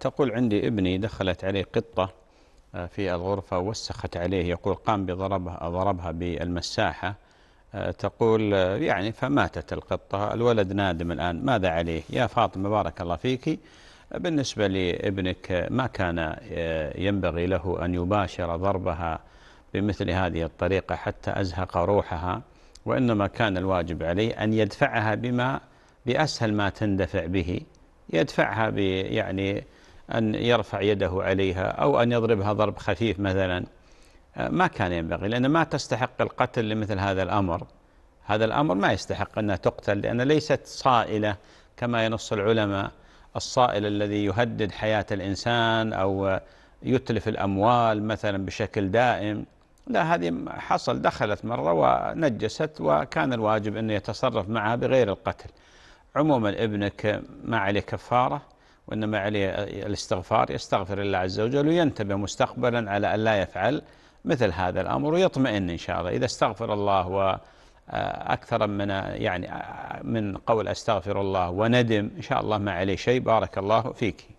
تقول عندي ابني دخلت عليه قطة آه، في الغرفة وسخت عليه يقول قام بضربها ضربها بالمساحة آه، تقول آه، يعني فماتت القطة الولد نادم الآن ماذا عليه يا فاطمة بارك الله فيك بالنسبة لابنك ما كان ينبغي له أن يباشر ضربها بمثل هذه الطريقة حتى أزهق روحها وإنما كان الواجب عليه أن يدفعها بما بأسهل ما تندفع به يدفعها يعني أن يرفع يده عليها أو أن يضربها ضرب خفيف مثلا آه، ما كان ينبغي لأن ما تستحق القتل لمثل هذا الأمر هذا الأمر ما يستحق أنها تقتل لأن ليست صائلة كما ينص العلماء الصائل الذي يهدد حياة الإنسان أو يتلف الأموال مثلا بشكل دائم لا هذه حصل دخلت مرة ونجست وكان الواجب أن يتصرف معها بغير القتل عموما ابنك ما عليه كفارة وإنما عليه الاستغفار يستغفر الله عز وجل وينتبه مستقبلا على أن لا يفعل مثل هذا الأمر ويطمئن إن شاء الله إذا استغفر الله و آه، أكثر من يعني آه، من قول أستغفر الله وندم إن شاء الله ما عليه شيء بارك الله فيك